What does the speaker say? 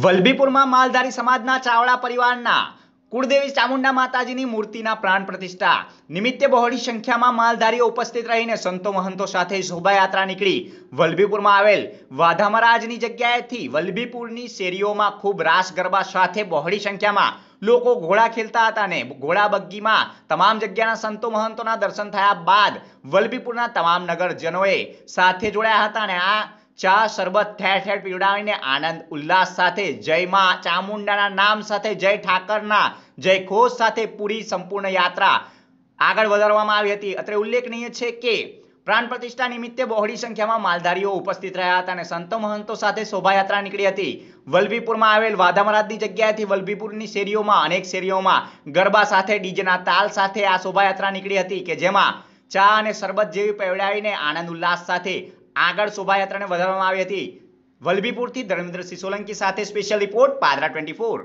વલ્ભીપુરમાં માલધારી સમાજના ચાવડા પરિવારના કુળદેવી ચામુંડા માતાજીની મૂર્તિના પ્રાણ પ્રતિષ્ઠા નિમિત્તે બહોળી સંખ્યામાં માલધારીઓ ઉપસ્થિત રહીને સંતો મહંતો સાથે શોભાયાત્રા નીકળી વલભીપુરમાં આવેલ વાધામરાજની જગ્યાએથી વલભીપુરની શેરીઓમાં ખૂબ રાસ ગરબા સાથે બહોળી સંખ્યામાં લોકો ઘોડા ખેલતા હતા અને ઘોડા બગ્ગીમાં તમામ જગ્યાના સંતો મહંતોના દર્શન થયા બાદ વલભીપુરના તમામ નગરજનોએ સાથે જોડાયા હતા અને આ ચા શરબત ઠેર ઠેર પીવડાવીને આનંદ ઉલ્લાસ સાથે જય માં ચામુંડાના નામ સાથે જય ઠાકરના જય ઘોષ સાથે પૂરી સંપૂર્ણ યાત્રા આગળ વધારવામાં આવી હતી અત્રે ઉલ્લેખનીય છે કે પ્રાણ પ્રતિષ્ઠા નિમિત્તે બહોળી સંખ્યામાં માલધારીઓ ઉપસ્થિત રહ્યા હતા અને સંતો મહંતો સાથે શોભાયાત્રા નીકળી હતી વલભીપુરમાં આવેલ વાદામરાજની જગ્યાએથી વલભીપુરની શેરીઓમાં અનેક શેરીઓમાં ગરબા સાથે ડીજેના તાલ સાથે આ શોભાયાત્રા નીકળી હતી કે જેમાં ચા અને શરબત જેવી પેવડાવીને આનંદ ઉલ્લાસ સાથે આગળ શોભાયાત્રાને વધારવામાં આવી હતી વલભીપુરથી ધર્મેન્દ્રસિંહ સોલંકી સાથે special report Padra twenty four